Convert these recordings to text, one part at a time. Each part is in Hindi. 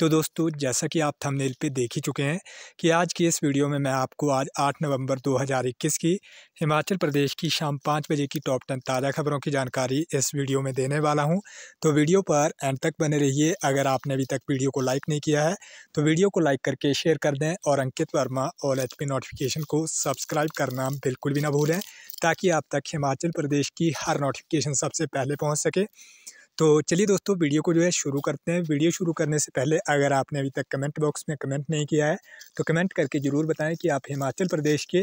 तो दोस्तों जैसा कि आप थंबनेल पे देख ही चुके हैं कि आज की इस वीडियो में मैं आपको आज 8 नवंबर 2021 की हिमाचल प्रदेश की शाम पाँच बजे की टॉप टेन ताज़ा खबरों की जानकारी इस वीडियो में देने वाला हूं तो वीडियो पर एंड तक बने रहिए अगर आपने अभी तक वीडियो को लाइक नहीं किया है तो वीडियो को लाइक करके शेयर कर दें और अंकित वर्मा और एच नोटिफिकेशन को सब्सक्राइब करना बिल्कुल भी ना भूलें ताकि आप तक हिमाचल प्रदेश की हर नोटिफिकेशन सबसे पहले पहुँच सके तो चलिए दोस्तों वीडियो को जो है शुरू करते हैं वीडियो शुरू करने से पहले अगर आपने अभी तक कमेंट बॉक्स में कमेंट नहीं किया है तो कमेंट करके ज़रूर बताएं कि आप हिमाचल प्रदेश के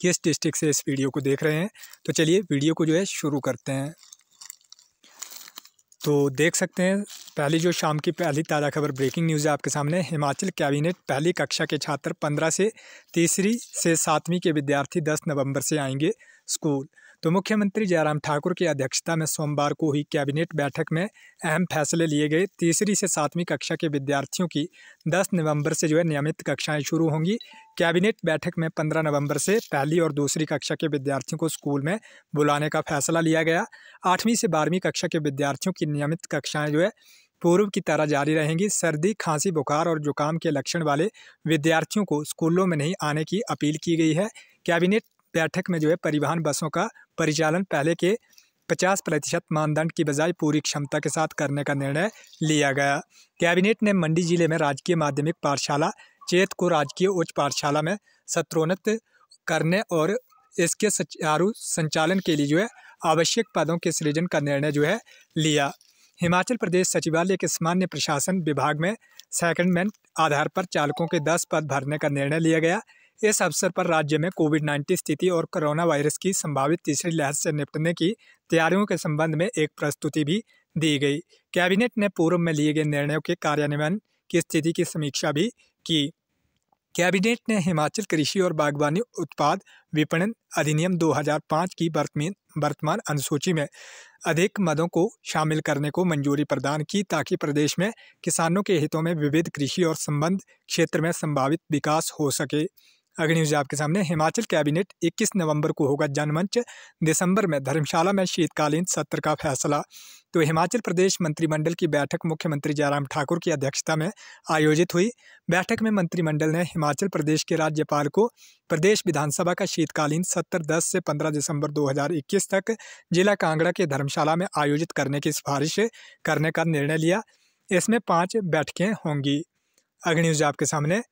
किस डिस्ट्रिक्ट से इस वीडियो को देख रहे हैं तो चलिए वीडियो को जो है शुरू करते हैं तो देख सकते हैं पहली जो शाम की पहली ताज़ा खबर ब्रेकिंग न्यूज़ है आपके सामने हिमाचल कैबिनेट पहली कक्षा के छात्र पंद्रह से तीसरी से सातवीं के विद्यार्थी दस नवंबर से आएंगे स्कूल तो मुख्यमंत्री जयराम ठाकुर की अध्यक्षता में सोमवार को हुई कैबिनेट बैठक में अहम फैसले लिए गए तीसरी से सातवीं कक्षा के विद्यार्थियों की 10 नवंबर से जो है नियमित कक्षाएं शुरू होंगी कैबिनेट बैठक में 15 नवंबर से पहली और दूसरी कक्षा के विद्यार्थियों को स्कूल में बुलाने का फैसला लिया गया आठवीं से बारहवीं कक्षा के विद्यार्थियों की नियमित कक्षाएँ जो है पूर्व की तरह जारी रहेंगी सर्दी खांसी बुखार और जुकाम के लक्षण वाले विद्यार्थियों को स्कूलों में नहीं आने की अपील की गई है कैबिनेट बैठक में जो है परिवहन बसों का परिचालन पहले के पचास प्रतिशत मानदंड की बजाय पूरी क्षमता के साथ करने का निर्णय लिया गया कैबिनेट ने मंडी जिले में राजकीय माध्यमिक पाठशाला चेत को राजकीय उच्च पाठशाला में सत्रोन्नत करने और इसके सुचारू संचालन के लिए जो है आवश्यक पदों के सृजन का निर्णय जो है लिया हिमाचल प्रदेश सचिवालय के सामान्य प्रशासन विभाग में सेकंड मैन आधार पर चालकों के दस पद भरने का निर्णय लिया गया इस अवसर पर राज्य में कोविड नाइन्टीन स्थिति और कोरोना वायरस की संभावित तीसरी लहर से निपटने की तैयारियों के संबंध में एक प्रस्तुति भी दी गई कैबिनेट ने पूर्व में लिए गए निर्णयों के कार्यान्वयन की स्थिति की समीक्षा भी की कैबिनेट ने हिमाचल कृषि और बागवानी उत्पाद विपणन अधिनियम 2005 की वर्तमान अनुसूची में अधिक मदों को शामिल करने को मंजूरी प्रदान की ताकि प्रदेश में किसानों के हितों में विविध कृषि और संबंध क्षेत्र में संभावित विकास हो सके अगली न्यूज आपके सामने हिमाचल कैबिनेट 21 नवंबर को होगा जनमंच दिसंबर में धर्मशाला में शीतकालीन सत्र का फैसला तो हिमाचल प्रदेश मंत्रिमंडल की बैठक मुख्यमंत्री जयराम ठाकुर की अध्यक्षता में आयोजित हुई बैठक में मंत्रिमंडल ने हिमाचल प्रदेश के राज्यपाल को प्रदेश विधानसभा का शीतकालीन सत्र 10 से 15 दिसंबर 2021 तक जिला कांगड़ा के धर्मशाला में आयोजित करने की सिफारिश करने का निर्णय लिया इसमें पाँच बैठकें होंगी अगली न्यूज आपके सामने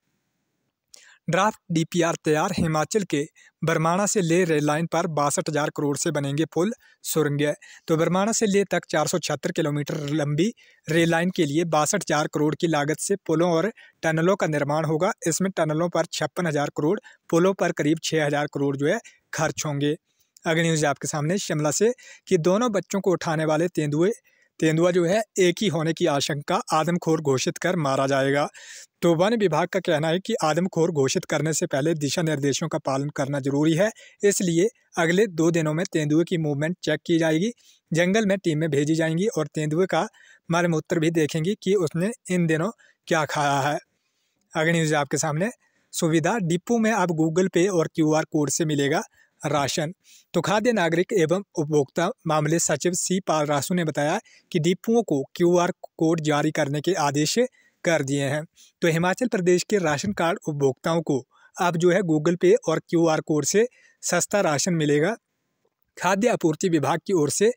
ड्राफ्ट डीपीआर तैयार हिमाचल के बरमाणा से ले रेल लाइन पर बासठ हजार करोड़ से बनेंगे पुल सुरंग तो बरमाणा से ले तक चार किलोमीटर लंबी रेल लाइन के लिए बासठ हजार करोड़ की लागत से पुलों और टनलों का निर्माण होगा इसमें टनलों पर छप्पन हजार करोड़ पुलों पर करीब छः हजार करोड़ जो है खर्च होंगे अगली न्यूज़ आपके सामने शिमला से कि दोनों बच्चों को उठाने वाले तेंदुए तेंदुआ जो है एक ही होने की आशंका आदमखोर घोषित कर मारा जाएगा तो वन विभाग का कहना है कि आदमखोर घोषित करने से पहले दिशा निर्देशों का पालन करना जरूरी है इसलिए अगले दो दिनों में तेंदुए की मूवमेंट चेक की जाएगी जंगल में टीमें भेजी जाएंगी और तेंदुए का मरमूत्र भी देखेंगी कि उसने इन दिनों क्या खाया है अगर न्यूज़ आपके सामने सुविधा डिपो में आप गूगल पे और क्यू कोड से मिलेगा राशन तो खाद्य नागरिक एवं उपभोक्ता मामले सचिव सी पाल रासू ने बताया कि डिपुओं को क्यूआर कोड जारी करने के आदेश कर दिए हैं तो हिमाचल प्रदेश के राशन कार्ड उपभोक्ताओं को अब जो है गूगल पे और क्यूआर कोड से सस्ता राशन मिलेगा खाद्य आपूर्ति विभाग की ओर से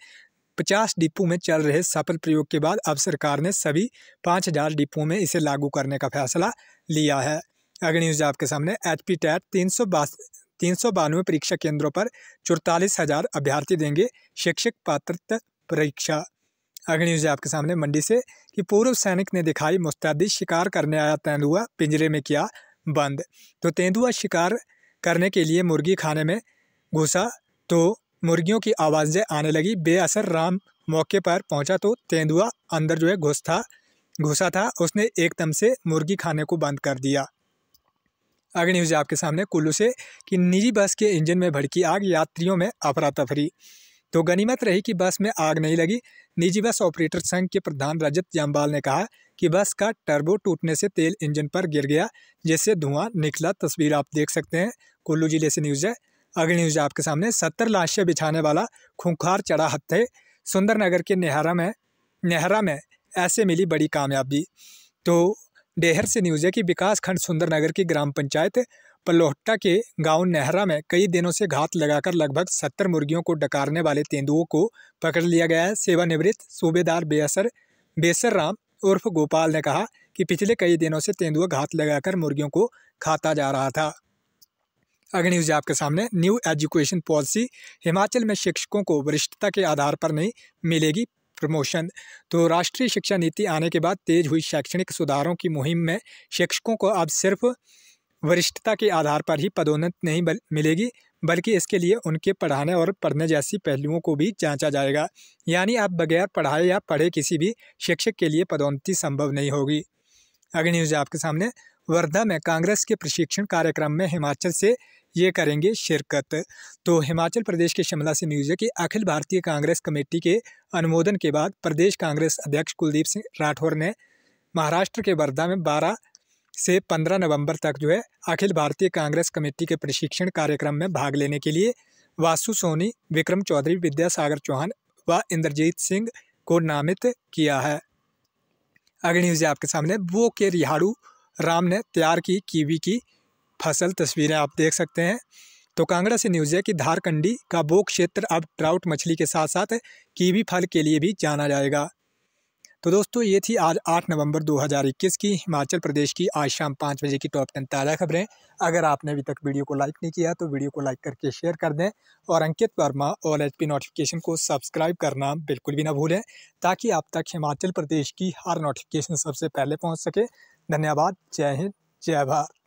पचास डिपो में चल रहे सफल प्रयोग के बाद अब सरकार ने सभी पाँच हज़ार डिपो में इसे लागू करने का फैसला लिया है अग्नि न्यूज आपके सामने एच पी टैट तीन सौ तीन सौ बानवे परीक्षा केंद्रों पर चौतालीस हजार अभ्यर्थी देंगे शिक्षक पात्रता परीक्षा अगली न्यूज आपके सामने मंडी से कि पूर्व सैनिक ने दिखाई मुस्तैदी शिकार करने आया तेंदुआ पिंजरे में किया बंद तो तेंदुआ शिकार करने के लिए मुर्गी खाने में घुसा तो मुर्गियों की आवाज़ें आने लगी बेअसर राम मौके पर पहुंचा तो तेंदुआ अंदर जो है घुस था घुसा था उसने एकदम से मुर्गी खाने को बंद कर दिया आगे न्यूज़ आपके सामने कुल्लू से कि निजी बस के इंजन में भड़की आग यात्रियों में अफरा तफरी तो गनीमत रही कि बस में आग नहीं लगी निजी बस ऑपरेटर संघ के प्रधान रजत जम्बाल ने कहा कि बस का टर्बो टूटने से तेल इंजन पर गिर गया जिससे धुआं निकला तस्वीर आप देख सकते हैं कुल्लू जिले से न्यूज़ है अगली न्यूज़ आपके सामने सत्तर लाशें बिछाने वाला खूंखार चढ़ा हत्थे सुंदरनगर के नेहरा में नेहरा में ऐसे मिली बड़ी कामयाबी तो डेहर से न्यूज़ है कि विकास खंड सुंदरनगर की ग्राम पंचायत पलोहट्टा के गांव नेहरा में कई दिनों से घात लगाकर लगभग सत्तर मुर्गियों को डकारने वाले तेंदुओं को पकड़ लिया गया है सेवानिवृत्त सूबेदार बेअसर बेसर राम उर्फ गोपाल ने कहा कि पिछले कई दिनों से तेंदुआ घात लगाकर मुर्गियों को खाता जा रहा था अगली न्यूज आपके सामने न्यू एजुकेशन पॉलिसी हिमाचल में शिक्षकों को वरिष्ठता के आधार पर नहीं मिलेगी प्रमोशन तो राष्ट्रीय शिक्षा नीति आने के बाद तेज हुई शैक्षणिक सुधारों की मुहिम में शिक्षकों को अब सिर्फ वरिष्ठता के आधार पर ही पदोन्नत नहीं बल, मिलेगी बल्कि इसके लिए उनके पढ़ाने और पढ़ने जैसी पहलुओं को भी जांचा जाएगा यानी अब बगैर पढ़ाए या पढ़े किसी भी शिक्षक के लिए पदोन्नति संभव नहीं होगी अगली न्यूज़ आपके सामने वर्धा में कांग्रेस के प्रशिक्षण कार्यक्रम में हिमाचल से ये करेंगे शिरकत तो हिमाचल प्रदेश के शिमला से न्यूज़ है कि अखिल भारतीय कांग्रेस कमेटी के अनुमोदन के बाद प्रदेश कांग्रेस अध्यक्ष कुलदीप सिंह राठौर ने महाराष्ट्र के वर्धा में बारह से पंद्रह नवंबर तक जो है अखिल भारतीय कांग्रेस कमेटी के प्रशिक्षण कार्यक्रम में भाग लेने के लिए वासु सोनी विक्रम चौधरी विद्यासागर चौहान व इंद्रजीत सिंह को नामित किया है अगली न्यूज़ आपके सामने वो के रिहाड़ू राम ने तैयार की कीवी की फसल तस्वीरें आप देख सकते हैं तो कांगड़ा से न्यूज़ है कि धारकंडी का वो क्षेत्र अब ट्राउट मछली के साथ साथ कीवी फल के लिए भी जाना जाएगा तो दोस्तों ये थी आज 8 नवंबर 2021 की हिमाचल प्रदेश की आज शाम पाँच बजे की टॉप टेन ताज़ा खबरें अगर आपने अभी तक वीडियो को लाइक नहीं किया तो वीडियो को लाइक करके शेयर कर दें और अंकित वर्मा और एच नोटिफिकेशन को सब्सक्राइब करना बिल्कुल भी ना भूलें ताकि आप तक हिमाचल प्रदेश की हर नोटिफिकेशन सबसे पहले पहुँच सके धन्यवाद जय हिंद जय भारत